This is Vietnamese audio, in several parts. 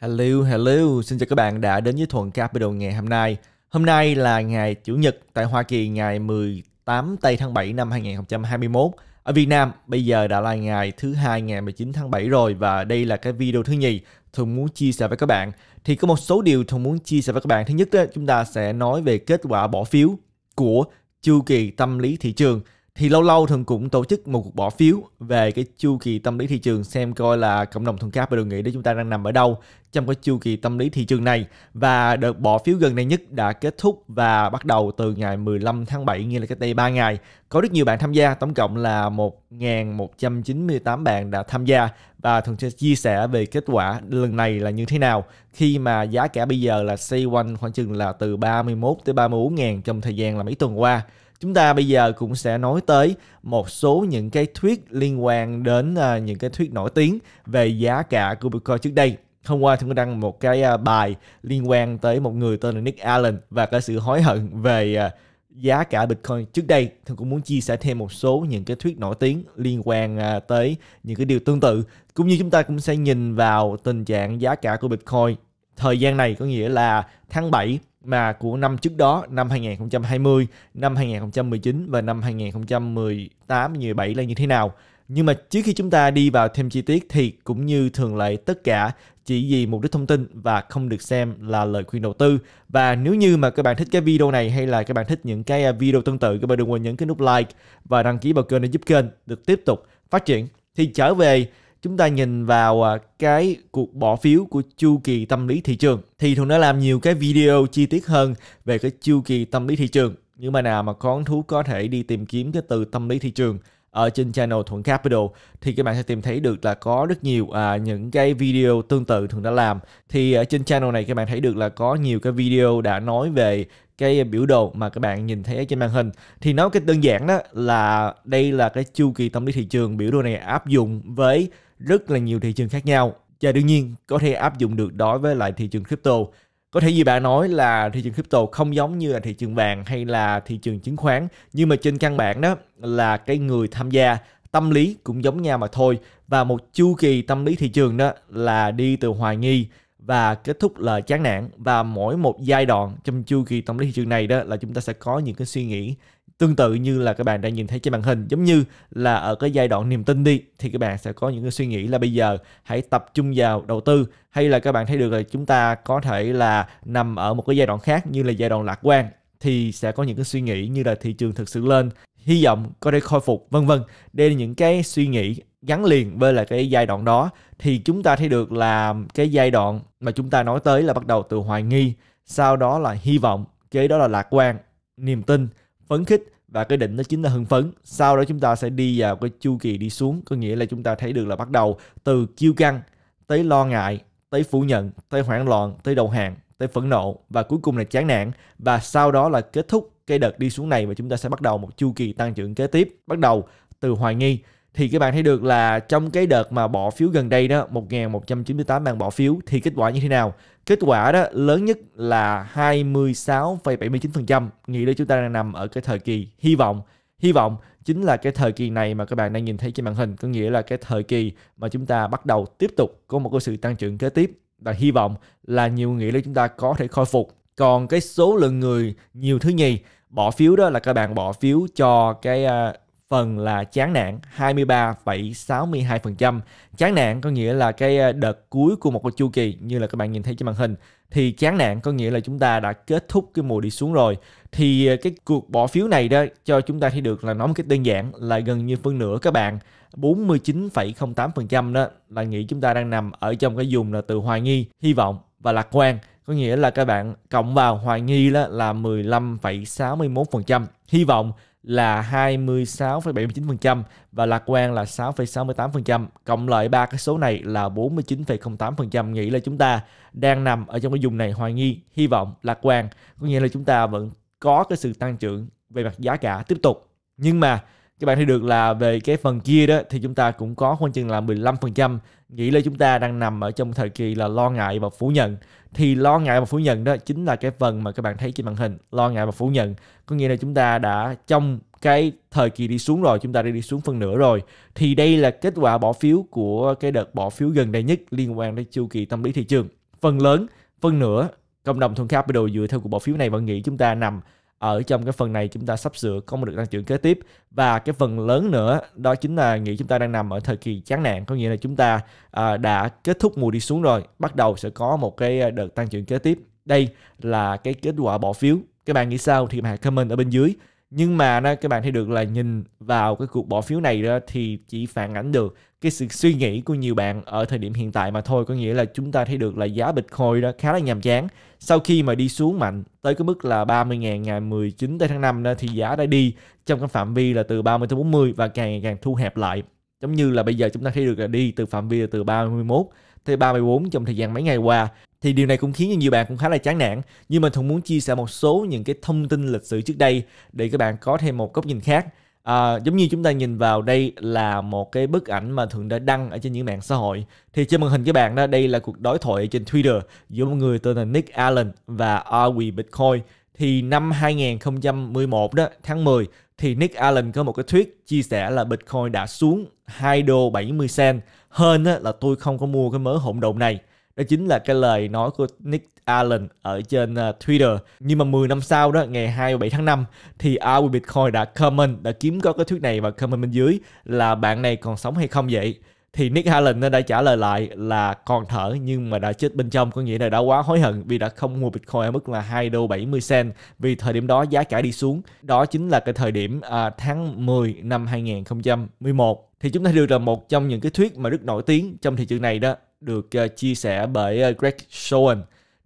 Hello, hello, xin chào các bạn đã đến với Thuận Capital ngày hôm nay. Hôm nay là ngày Chủ nhật tại Hoa Kỳ ngày 18 tây tháng 7 năm 2021. Ở Việt Nam bây giờ đã là ngày thứ hai ngày 19 tháng 7 rồi và đây là cái video thứ nhì Thuận muốn chia sẻ với các bạn. Thì có một số điều Thuận muốn chia sẻ với các bạn. Thứ nhất đó, chúng ta sẽ nói về kết quả bỏ phiếu của chu kỳ tâm lý thị trường thì lâu lâu thường cũng tổ chức một cuộc bỏ phiếu về cái chu kỳ tâm lý thị trường xem coi là cộng đồng thuần cáp và đường nghĩ để chúng ta đang nằm ở đâu trong cái chu kỳ tâm lý thị trường này và đợt bỏ phiếu gần đây nhất đã kết thúc và bắt đầu từ ngày 15 tháng 7 nghĩa là cách đây 3 ngày có rất nhiều bạn tham gia tổng cộng là 1.198 bạn đã tham gia và thường sẽ chia sẻ về kết quả lần này là như thế nào khi mà giá cả bây giờ là xoay quanh khoảng chừng là từ 31 tới 34 ngàn trong thời gian là mấy tuần qua chúng ta bây giờ cũng sẽ nói tới một số những cái thuyết liên quan đến uh, những cái thuyết nổi tiếng về giá cả của Bitcoin trước đây hôm qua tôi có đăng một cái à, bài liên quan tới một người tên là Nick Allen và cái sự hối hận về à, giá cả Bitcoin trước đây tôi cũng muốn chia sẻ thêm một số những cái thuyết nổi tiếng liên quan tới những cái điều tương tự cũng như chúng ta cũng sẽ nhìn vào tình trạng giá cả của Bitcoin thời gian này có nghĩa là tháng 7 mà của năm trước đó năm 2020, năm 2019 và năm 2018 17 là như thế nào. Nhưng mà trước khi chúng ta đi vào thêm chi tiết thì cũng như thường lệ tất cả chỉ vì mục đích thông tin và không được xem là lời khuyên đầu tư. Và nếu như mà các bạn thích cái video này hay là các bạn thích những cái à, video tương tự các bạn đừng quên nhấn cái nút like và đăng ký vào kênh để giúp kênh được tiếp tục phát triển. Thì trở về chúng ta nhìn vào à, cái cuộc bỏ phiếu của chu kỳ tâm lý thị trường thì thường đã làm nhiều cái video chi tiết hơn về cái chu kỳ tâm lý thị trường những bạn nào mà có thú có thể đi tìm kiếm cái từ tâm lý thị trường ở trên channel Thuận Capital thì các bạn sẽ tìm thấy được là có rất nhiều à, những cái video tương tự Thuận đã làm thì ở trên channel này các bạn thấy được là có nhiều cái video đã nói về cái biểu đồ mà các bạn nhìn thấy ở trên màn hình thì nói cái đơn giản đó là đây là cái chu kỳ tâm lý thị trường biểu đồ này áp dụng với rất là nhiều thị trường khác nhau và đương nhiên có thể áp dụng được đối với lại thị trường crypto có thể gì bạn nói là thị trường crypto không giống như là thị trường vàng hay là thị trường chứng khoán nhưng mà trên căn bản đó là cái người tham gia tâm lý cũng giống nhau mà thôi và một chu kỳ tâm lý thị trường đó là đi từ hoài nghi và kết thúc là chán nản và mỗi một giai đoạn trong chu kỳ tâm lý thị trường này đó là chúng ta sẽ có những cái suy nghĩ tương tự như là các bạn đang nhìn thấy trên màn hình giống như là ở cái giai đoạn niềm tin đi thì các bạn sẽ có những cái suy nghĩ là bây giờ hãy tập trung vào đầu tư hay là các bạn thấy được là chúng ta có thể là nằm ở một cái giai đoạn khác như là giai đoạn lạc quan thì sẽ có những cái suy nghĩ như là thị trường thực sự lên hy vọng có thể khôi phục vân vân đây là những cái suy nghĩ gắn liền với là cái giai đoạn đó thì chúng ta thấy được là cái giai đoạn mà chúng ta nói tới là bắt đầu từ hoài nghi sau đó là hy vọng kế đó là lạc quan niềm tin phấn khích và cái định đó chính là hưng phấn sau đó chúng ta sẽ đi vào cái chu kỳ đi xuống có nghĩa là chúng ta thấy được là bắt đầu từ kiêu căng tới lo ngại tới phủ nhận tới hoảng loạn tới đầu hàng tới phẫn nộ và cuối cùng là chán nản và sau đó là kết thúc cái đợt đi xuống này và chúng ta sẽ bắt đầu một chu kỳ tăng trưởng kế tiếp bắt đầu từ hoài nghi thì các bạn thấy được là trong cái đợt mà bỏ phiếu gần đây đó 1198 bạn bỏ phiếu thì kết quả như thế nào kết quả đó lớn nhất là 26,79% nghĩ là chúng ta đang nằm ở cái thời kỳ hy vọng hy vọng chính là cái thời kỳ này mà các bạn đang nhìn thấy trên màn hình có nghĩa là cái thời kỳ mà chúng ta bắt đầu tiếp tục có một cái sự tăng trưởng kế tiếp và hy vọng là nhiều nghĩa là chúng ta có thể khôi phục còn cái số lượng người nhiều thứ nhì bỏ phiếu đó là các bạn bỏ phiếu cho cái à, phần là chán nản 23,62%. Chán nản có nghĩa là cái ờ, đợt cuối của một cái chu kỳ như là các bạn nhìn thấy trên màn hình thì chán nản có nghĩa là chúng ta đã kết thúc cái mùa đi xuống rồi. Thì ờ, cái cuộc bỏ phiếu này đó cho chúng ta thấy được là nói một cách đơn giản là gần như phân nửa các bạn 49,08% đó là nghĩ chúng ta đang nằm ở trong cái vùng là từ hoài nghi, hy vọng và lạc quan có nghĩa là các bạn cộng vào hoài nghi đó là 15,61%, hy vọng là 26,79% và lạc quan là 6,68%. Cộng lại ba cái số này là 49,08% nghĩ là chúng ta đang nằm ở trong cái vùng này hoài nghi, hy vọng, lạc quan. Có nghĩa là chúng ta vẫn có cái sự tăng trưởng về mặt giá cả tiếp tục. Nhưng mà các bạn thấy được là về cái phần kia đó thì chúng ta cũng có khoảng chừng là 15% nghĩ là chúng ta đang nằm ở trong thời kỳ là lo ngại và phủ nhận thì lo ngại và phủ nhận đó chính là cái phần mà các bạn thấy trên màn hình lo ngại và phủ nhận có nghĩa là chúng ta đã trong cái thời kỳ đi xuống rồi chúng ta đã đi xuống phần nửa rồi thì đây là kết quả bỏ phiếu của cái đợt bỏ phiếu gần đây nhất liên quan đến chu kỳ tâm lý thị trường phần lớn phần nửa cộng đồng bắt đầu dựa theo cuộc bỏ phiếu này vẫn nghĩ chúng ta nằm ở trong cái phần này chúng ta sắp sửa có một được tăng trưởng kế tiếp và cái phần lớn nữa đó chính là nghĩ chúng ta đang nằm ở thời kỳ chán nản có nghĩa là chúng ta à, đã kết thúc mùa đi xuống rồi bắt đầu sẽ có một cái à, đợt tăng trưởng kế tiếp đây là cái kết quả bỏ phiếu các bạn nghĩ sao thì hãy comment ở bên dưới nhưng mà đó, các bạn thấy được là nhìn vào cái cuộc bỏ phiếu này đó thì chỉ phản ánh được cái sự suy nghĩ của nhiều bạn ở thời điểm hiện tại mà thôi có nghĩa là chúng ta thấy được là giá Bitcoin đó khá là nhàm chán sau khi mà đi xuống mạnh tới cái mức là 30.000 ngày 19 tới tháng 5 đó thì giá đã đi trong cái phạm vi là từ 30 tới 40 và càng ngày càng thu hẹp lại giống như là bây giờ chúng ta thấy được là đi từ phạm vi là từ 31 tới 34 trong thời gian mấy ngày qua thì điều này cũng khiến cho nhiều bạn cũng khá là chán nản nhưng mà thường muốn chia sẻ một số những cái thông tin lịch sử trước đây để các bạn có thêm một góc nhìn khác à, giống như chúng ta nhìn vào đây là một cái bức ảnh mà thường đã đăng ở trên những mạng xã hội thì trên màn hình các bạn đó đây là cuộc đối thoại trên Twitter giữa một người tên là Nick Allen và Are We Bitcoin thì năm 2011 đó tháng 10 thì Nick Allen có một cái thuyết chia sẻ là Bitcoin đã xuống 2 đô 70 cent hơn là tôi không có mua cái mớ hỗn độn này đó chính là cái lời nói của Nick Allen ở trên uh, Twitter. Nhưng mà 10 năm sau đó, ngày 27 tháng 5 thì Our Bitcoin đã comment, đã kiếm có cái thuyết này và comment bên dưới là bạn này còn sống hay không vậy? Thì Nick Allen đã trả lời lại là còn thở nhưng mà đã chết bên trong có nghĩa là đã quá hối hận vì đã không mua Bitcoin ở mức là 2 đô 70 cent vì thời điểm đó giá cả đi xuống. Đó chính là cái thời điểm uh, tháng 10 năm 2011 thì chúng ta đưa ra một trong những cái thuyết mà rất nổi tiếng trong thị trường này đó được ờ, chia sẻ bởi ờ, Greg Schoen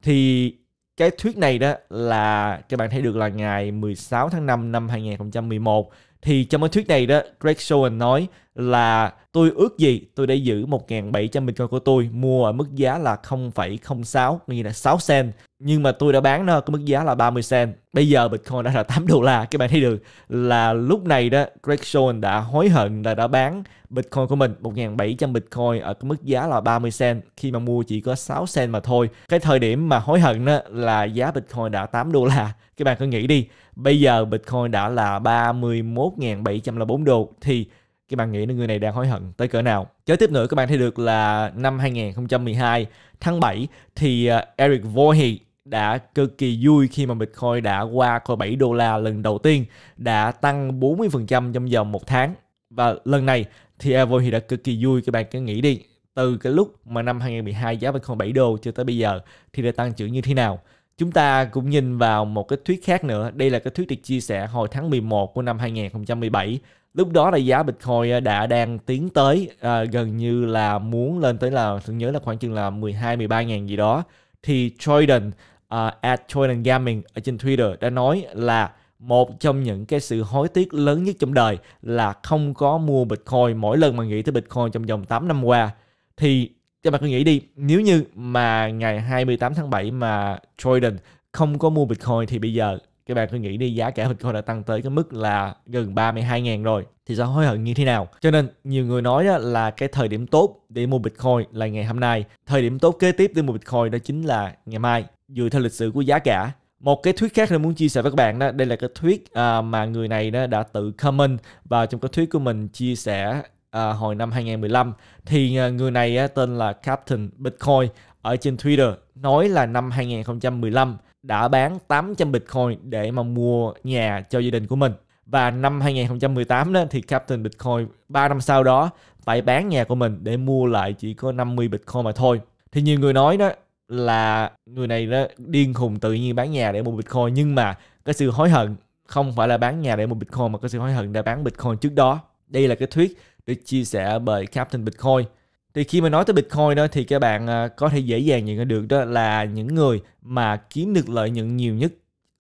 thì cái thuyết này đó là các bạn thấy được là ngày 16 tháng 5 năm 2011 thì trong cái thuyết này đó Greg Schoen nói là tôi ước gì tôi đã giữ 1.700 Bitcoin của tôi mua ở mức giá là 0,06 nghĩa là 6 cent nhưng mà tôi đã bán nó cái mức giá là 30 cent bây giờ Bitcoin đã là 8 đô la các bạn thấy được là lúc này đó Greg Schoen đã hối hận là đã bán Bitcoin của mình 1.700 Bitcoin ở cái mức giá là 30 cent khi mà mua chỉ có 6 cent mà thôi cái thời điểm mà hối hận đó là giá Bitcoin đã 8 đô la các bạn cứ nghĩ đi bây giờ Bitcoin đã là 31.704 đô thì các bạn nghĩ là người này đang hối hận tới cỡ nào. Kế tiếp nữa các bạn thấy được là năm 2012 tháng 7 thì à, Eric Voorhees đã cực kỳ vui khi mà Bitcoin đã qua khỏi 7 đô la lần đầu tiên, đã tăng 40% trong vòng một tháng. Và lần này thì Evohi đã cực kỳ vui các bạn cứ nghĩ đi từ cái lúc mà năm 2012 giá Bitcoin 7 đô cho tới bây giờ thì đã tăng trưởng như thế nào. Chúng ta cũng nhìn vào một cái thuyết khác nữa, đây là cái thuyết được chia sẻ hồi tháng 11 của năm 2017 lúc đó là giá Bitcoin à, đã đang tiến tới à, gần như là muốn lên tới là tôi nhớ là khoảng chừng là 12 13 ngàn gì đó thì Jordan uh, à, at Jordan Gaming ở trên Twitter đã nói là một trong những cái sự hối tiếc lớn nhất trong đời là không có mua Bitcoin mỗi lần mà nghĩ tới Bitcoin trong vòng 8 năm qua thì các bạn cứ nghĩ đi nếu như mà ngày 28 tháng 7 mà Jordan không có mua Bitcoin thì bây giờ các bạn cứ nghĩ đi giá cả Bitcoin đã tăng tới cái mức là gần 32.000 rồi thì sao hối hận như thế nào cho nên nhiều người nói là cái thời điểm tốt để mua Bitcoin là ngày hôm nay thời điểm tốt kế tiếp để mua Bitcoin đó chính là ngày mai dựa theo lịch sử của giá cả một cái thuyết khác tôi muốn chia sẻ với các bạn đó đây là cái thuyết à, mà người này đó đã tự comment vào trong cái thuyết của mình chia sẻ à, hồi năm 2015 thì à, người này tên là Captain Bitcoin ở trên Twitter nói là năm 2015 đã bán 800 Bitcoin để mà mua nhà cho gia đình của mình. Và năm 2018 đó, thì Captain Bitcoin 3 năm sau đó phải bán nhà của mình để mua lại chỉ có 50 Bitcoin mà thôi. Thì nhiều người nói đó là người này đó điên khùng tự nhiên bán nhà để mua Bitcoin nhưng mà cái sự hối hận không phải là bán nhà để mua Bitcoin mà cái sự hối hận đã bán Bitcoin trước đó. Đây là cái thuyết được chia sẻ bởi Captain Bitcoin thì khi mà nói tới Bitcoin đó thì các bạn à, có thể dễ dàng nhận được đó là những người mà kiếm được lợi nhuận nhiều nhất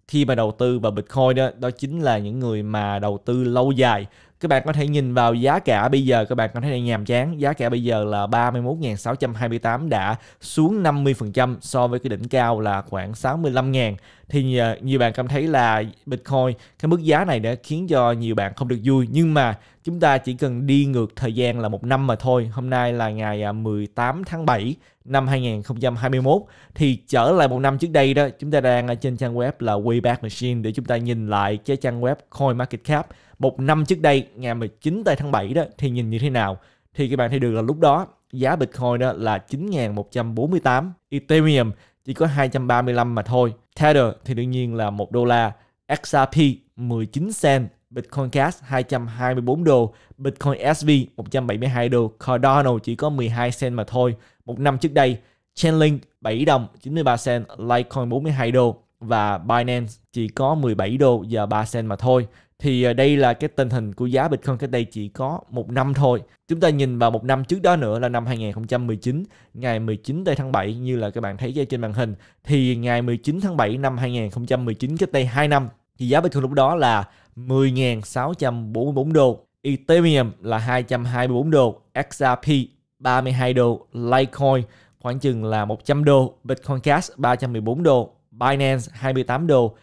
khi mà đầu tư vào Bitcoin đó đó chính là những người mà đầu tư lâu dài các bạn có thể nhìn vào giá cả bây giờ các bạn có thể nhàm chán giá cả bây giờ là 31.628 đã xuống 50% so với cái đỉnh cao là khoảng 65.000 thì ờ, nhiều bạn cảm thấy là Bitcoin cái mức giá này đã khiến cho nhiều bạn không được vui nhưng mà chúng ta chỉ cần đi ngược thời gian là một năm mà thôi hôm nay là ngày 18 ờ, tháng 7 năm 2021 thì trở lại một năm trước đây đó chúng ta đang trên trang web là Wayback Machine để chúng ta nhìn lại cái trang web CoinMarketCap một năm trước đây ngày 19 tây tháng 7 đó thì nhìn như thế nào thì các bạn thấy được là lúc đó giá Bitcoin đó là 9.148 Ethereum chỉ có 235 mà thôi Tether thì đương nhiên là 1 đô la XRP 19 cent Bitcoin Cash 224 đô, Bitcoin SV 172 đô, Cardano chỉ có 12 cent mà thôi. Một năm trước đây, Chainlink 7 đồng 93 cent, Litecoin 42 đô và Binance chỉ có 17 đô và 3 cent mà thôi thì ờ, đây là cái tình hình của giá Bitcoin cách đây chỉ có một năm thôi. Chúng ta nhìn vào một năm trước đó nữa là năm 2019, ngày 19 tháng 7 như là các bạn thấy trên màn hình. Thì ngày 19 tháng 7 năm 2019 cách đây 2 năm thì giá Bitcoin lúc đó là 10.644 đô. Ethereum là 224 đô, XRP 32 đô, Litecoin khoảng chừng là 100 đô, Bitcoin Cash 314 đô, Binance 28 đô,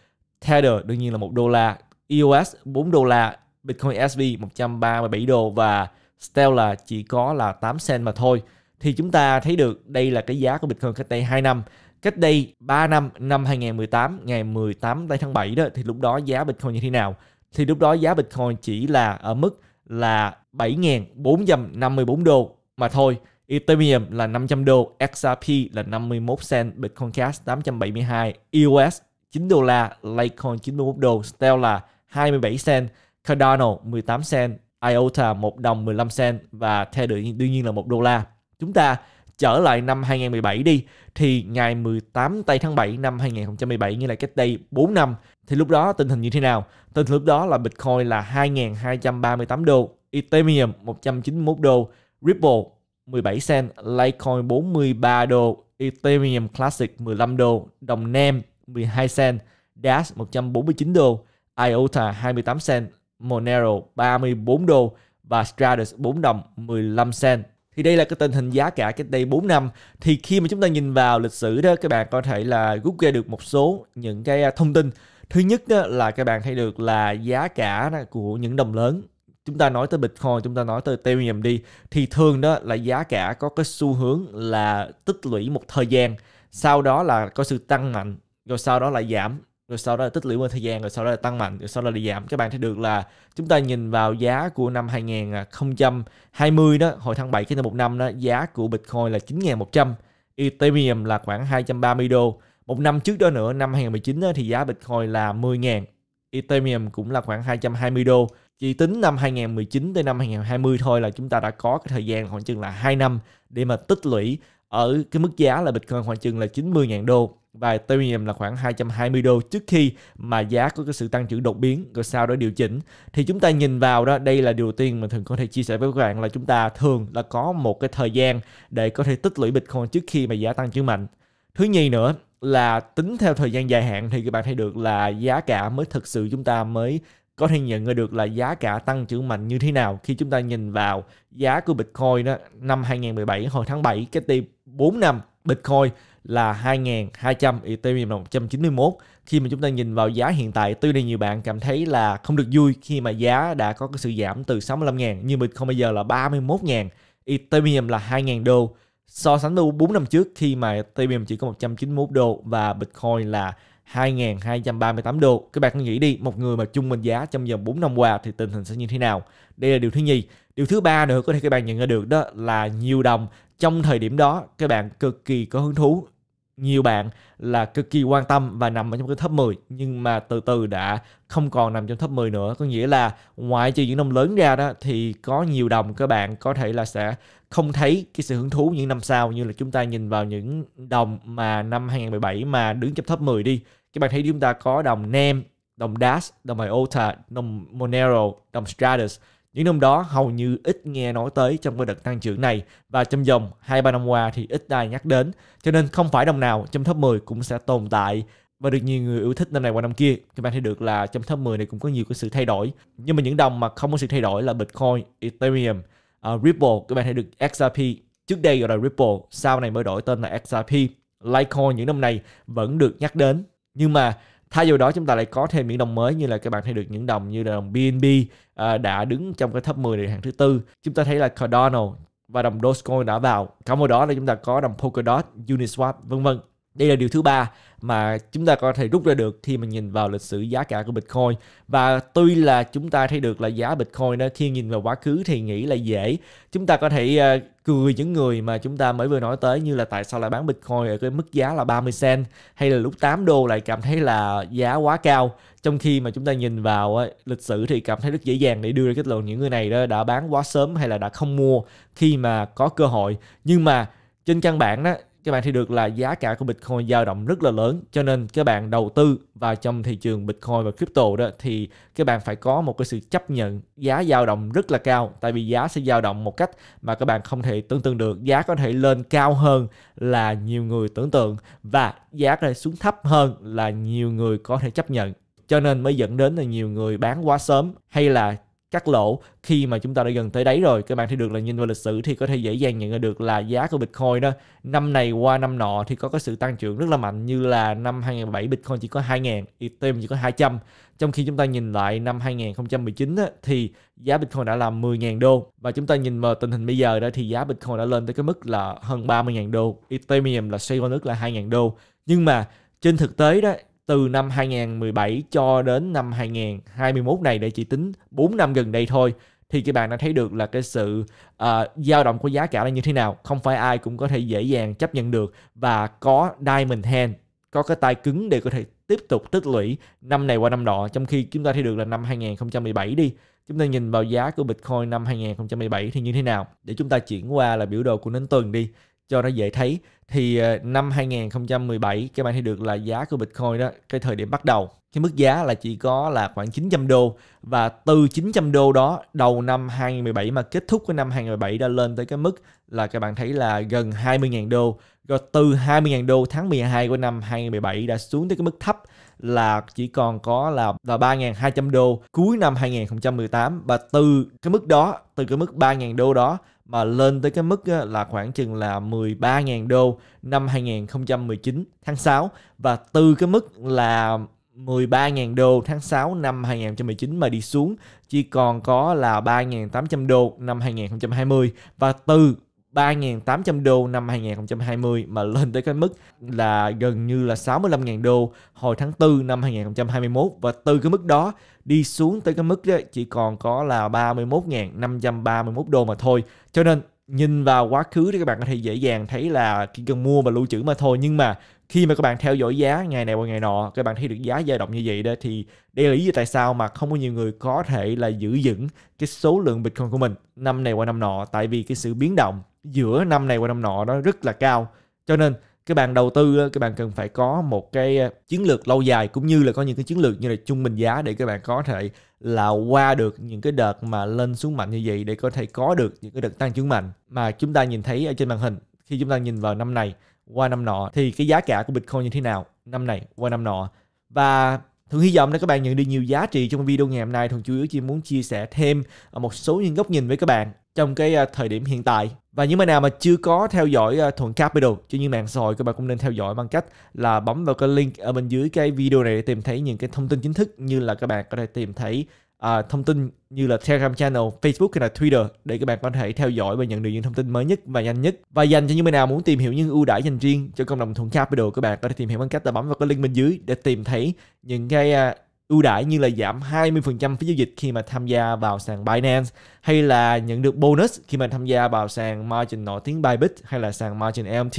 Tether đương nhiên là 1 đô la, EOS 4 đô la, Bitcoin SV 137 đô và Stellar chỉ có là 8 cent mà thôi. Thì chúng ta thấy được đây là cái giá của Bitcoin cách đây 2 năm. Cách đây 3 năm, năm 2018, ngày 18 tháng 7 đó, thì lúc đó giá Bitcoin như thế nào? Thì lúc đó giá Bitcoin chỉ là ở mức là 7.454 đô mà thôi. Ethereum là 500 đô, XRP là 51 cent, Bitcoin Cash 872, EOS 9 đô la, Litecoin 91 đô, Stellar 27 cent, Cardano 18 cent, IOTA 1 đồng 15 cent và theo đương nhiên là 1 đô la. Chúng ta trở lại năm 2017 đi thì ngày 18 tây tháng 7 năm 2017 như là cách đây 4 năm thì lúc đó tình hình như thế nào? Tình hình lúc đó là Bitcoin là 2.238 đô, Ethereum 191 đô, Ripple 17 cent, Litecoin 43 đô, Ethereum Classic 15 đô, đồng nem 12 cent, Dash 149 đô, IOTA 28 cent, Monero 34 đô và Stratus 4 đồng 15 cent. Thì đây là cái tình hình giá cả cách đây 4 năm. Thì khi mà chúng ta nhìn vào lịch sử đó các bạn có thể là rút ra được một số những cái à, thông tin. Thứ nhất đó là các bạn thấy được là giá cả của những đồng lớn chúng ta nói tới Bitcoin, chúng ta nói tới Ethereum đi thì thường đó là giá cả có cái xu hướng là tích lũy một thời gian, sau đó là có sự tăng mạnh rồi sau đó là giảm rồi sau đó là tích lũy qua thời gian rồi sau đó là tăng mạnh rồi sau đó là giảm các bạn thấy được là chúng ta nhìn vào giá của năm 2020 đó hồi tháng 7 cái năm một năm đó giá của Bitcoin là 9.100 Ethereum là khoảng 230 đô một năm trước đó nữa năm 2019 đó, thì giá Bitcoin là 10.000 Ethereum cũng là khoảng 220 đô chỉ tính năm 2019 tới năm 2020 thôi là chúng ta đã có cái thời gian khoảng chừng là 2 năm để mà tích lũy ở cái mức giá là Bitcoin khoảng chừng là 90.000 đô và Ethereum là khoảng 220 đô trước khi mà giá có cái sự tăng trưởng đột biến rồi sau đó điều chỉnh thì chúng ta nhìn vào đó đây là điều tiên mà thường có thể chia sẻ với các bạn là chúng ta thường là có một cái thời gian để có thể tích lũy Bitcoin trước khi mà giá tăng trưởng mạnh thứ nhì nữa là tính theo thời gian dài hạn thì các bạn thấy được là giá cả mới thực sự chúng ta mới có thể nhận được là giá cả tăng trưởng mạnh như thế nào khi chúng ta nhìn vào giá của Bitcoin đó năm 2017 hồi tháng 7 cái tìm 4 năm Bitcoin là 2.200 Ethereum là 191 khi mà chúng ta nhìn vào giá hiện tại tuy nhiên nhiều bạn cảm thấy là không được vui khi mà giá đã có cái sự giảm từ 65.000 nhưng Bitcoin bây giờ là 31.000 Ethereum là 2.000 đô so sánh với 4 năm trước khi mà Ethereum chỉ có 191 đô và Bitcoin là 2.238 đô. Các bạn cứ nghĩ đi, một người mà trung bình giá trong vòng 4 năm qua thì tình hình sẽ như thế nào? Đây là điều thứ nhì. Điều thứ ba nữa có thể các bạn nhận ra được đó là nhiều đồng trong thời điểm đó các bạn cực kỳ có hứng thú nhiều bạn là cực kỳ quan tâm và nằm ở trong cái top 10 nhưng mà từ từ đã không còn nằm trong top 10 nữa có nghĩa là ngoại trừ những năm lớn ra đó thì có nhiều đồng các bạn có thể là sẽ không thấy cái sự hứng thú những năm sau như là chúng ta nhìn vào những đồng mà năm 2017 mà đứng trong top 10 đi các bạn thấy chúng ta có đồng nem đồng dash đồng iota đồng monero đồng stratus những đồng đó hầu như ít nghe nói tới trong cái đợt tăng trưởng này và trong vòng 2-3 năm qua thì ít ai nhắc đến cho nên không phải đồng nào trong top 10 cũng sẽ tồn tại và được nhiều người yêu thích năm này qua năm kia các bạn thấy được là trong top 10 này cũng có nhiều cái sự thay đổi nhưng mà những đồng mà không có sự thay đổi là Bitcoin, Ethereum, uh, Ripple các bạn thấy được XRP trước đây gọi là Ripple sau này mới đổi tên là XRP Litecoin những năm này vẫn được nhắc đến nhưng mà thay vào đó chúng ta lại có thêm những đồng mới như là các bạn thấy được những đồng như là đồng BNB à, đã đứng trong cái top 10 địa hàng thứ tư chúng ta thấy là Cardano và đồng Dogecoin đã vào cả vào đó là chúng ta có đồng Polkadot, Uniswap vân vân đây là điều thứ ba mà chúng ta có thể rút ra được khi mà nhìn vào lịch sử giá cả của Bitcoin và tuy là chúng ta thấy được là giá Bitcoin đó khi nhìn vào quá khứ thì nghĩ là dễ chúng ta có thể uh, cười những người mà chúng ta mới vừa nói tới như là tại sao lại bán Bitcoin ở cái mức giá là 30 cent hay là lúc 8 đô lại cảm thấy là giá quá cao trong khi mà chúng ta nhìn vào uh, lịch sử thì cảm thấy rất dễ dàng để đưa ra kết luận những người này đó đã bán quá sớm hay là đã không mua khi mà có cơ hội nhưng mà trên căn bản đó các bạn thấy được là giá cả của Bitcoin dao động rất là lớn cho nên các bạn đầu tư vào trong thị trường Bitcoin và crypto đó thì các bạn phải có một cái sự chấp nhận giá dao động rất là cao tại vì giá sẽ dao động một cách mà các bạn không thể tưởng tượng được giá có thể lên cao hơn là nhiều người tưởng tượng và giá có thể xuống thấp hơn là nhiều người có thể chấp nhận cho nên mới dẫn đến là nhiều người bán quá sớm hay là cắt lỗ khi mà chúng ta đã gần tới đấy rồi các bạn thấy được là nhìn vào lịch sử thì có thể dễ dàng nhận ra được là giá của Bitcoin đó năm này qua năm nọ thì có cái sự tăng trưởng rất là mạnh như là năm 2007 Bitcoin chỉ có 2.000 Ethereum chỉ có 200 trong khi chúng ta nhìn lại năm 2019 á, thì giá Bitcoin đã là 10.000 đô và chúng ta nhìn vào tình hình bây giờ đó thì giá Bitcoin đã lên tới cái mức là hơn 30.000 đô Ethereum là xoay qua nước là 2.000 đô nhưng mà trên thực tế đó từ năm 2017 cho đến năm 2021 này để chỉ tính 4 năm gần đây thôi thì các bạn đã thấy được là cái sự uh, dao động của giá cả là như thế nào không phải ai cũng có thể dễ dàng chấp nhận được và có diamond hand có cái tay cứng để có thể tiếp tục tích lũy năm này qua năm nọ trong khi chúng ta thấy được là năm 2017 đi chúng ta nhìn vào giá của Bitcoin năm 2017 thì như thế nào để chúng ta chuyển qua là biểu đồ của nến tuần đi cho nó dễ thấy thì ờ, năm 2017 các bạn thấy được là giá của Bitcoin đó cái thời điểm bắt đầu cái mức giá là chỉ có là khoảng 900 đô và từ 900 đô đó đầu năm 2017 mà kết thúc cái năm 2017 đã lên tới cái mức là các bạn thấy là gần 20.000 đô rồi từ 20.000 đô tháng 12 của năm 2017 đã xuống tới cái mức thấp là chỉ còn có là là 3.200 đô cuối năm 2018 và từ cái mức đó từ cái mức 3.000 đô đó mà lên tới cái mức là khoảng chừng là 13.000 đô năm 2019 tháng 6 và từ cái mức là 13.000 đô tháng 6 năm 2019 mà đi xuống chỉ còn có là 3.800 đô năm 2020 và từ 3.800 đô năm 2020 mà lên tới cái mức là gần như là 65.000 đô hồi tháng 4 năm 2021 và từ cái mức đó đi xuống tới cái mức chỉ còn có là 31.531 đô mà thôi. Cho nên nhìn vào quá khứ thì các bạn có thể dễ dàng thấy là chỉ cần mua và lưu trữ mà thôi nhưng mà khi mà các bạn theo dõi giá ngày này qua ngày nọ các bạn thấy được giá dao động như vậy đó thì đây là lý do tại sao mà không có nhiều người có thể là giữ vững cái số lượng bitcoin của mình năm này qua năm nọ tại vì cái sự biến động giữa năm này qua năm nọ nó rất là cao cho nên các bạn đầu tư các bạn cần phải có một cái ờ, chiến lược lâu dài cũng như là có những cái chiến lược như là trung bình giá để các bạn có thể là qua được những cái đợt mà lên xuống mạnh như vậy để có thể có được những cái đợt tăng trưởng mạnh mà chúng ta nhìn thấy ở trên màn hình khi chúng ta nhìn vào năm này qua năm nọ thì cái giá cả của Bitcoin như thế nào năm này qua năm nọ và Thường hy vọng là các bạn nhận được nhiều giá trị trong video ngày hôm nay. Thường chủ yếu chỉ muốn chia sẻ thêm à, một số những góc nhìn với các bạn trong cái à, thời điểm hiện tại. Và những bạn nào mà chưa có theo dõi à, Thuận Capital trên những mạng xã hội, các bạn cũng nên theo dõi bằng cách là bấm vào cái link ở bên dưới cái video này để tìm thấy những cái thông tin chính thức như là các bạn có thể tìm thấy à, thông tin như là Telegram channel, Facebook hay là Twitter để các bạn có thể theo dõi và nhận được những thông tin mới nhất và nhanh nhất. Và dành cho những bạn nào muốn tìm hiểu những ưu đãi dành riêng cho cộng đồng thuận capital, các bạn có thể tìm hiểu bằng cách là bấm vào cái link bên dưới để tìm thấy những cái à, ưu đãi như là giảm 20% phí giao dịch khi mà tham gia vào sàn Binance hay là nhận được bonus khi mà tham gia vào sàn margin nổi tiếng Bybit hay là sàn margin LMT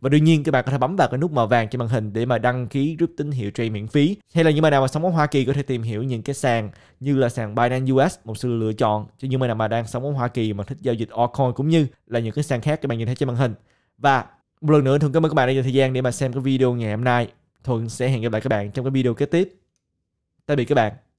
và đương nhiên các bạn có thể bấm vào cái nút màu vàng trên màn hình để mà đăng ký rút tín hiệu trade miễn phí hay là những bạn nào mà sống ở Hoa Kỳ có thể tìm hiểu những cái sàn như là sàn Binance US một sự lựa chọn cho những bạn nào mà đang sống ở Hoa Kỳ mà thích giao dịch altcoin cũng như là những cái sàn khác các bạn nhìn thấy trên màn hình và một lần nữa thường cảm ơn các bạn đã dành thời gian để mà xem cái video ngày hôm nay Thuận sẽ hẹn gặp lại các bạn trong cái video kế tiếp tạm biệt các bạn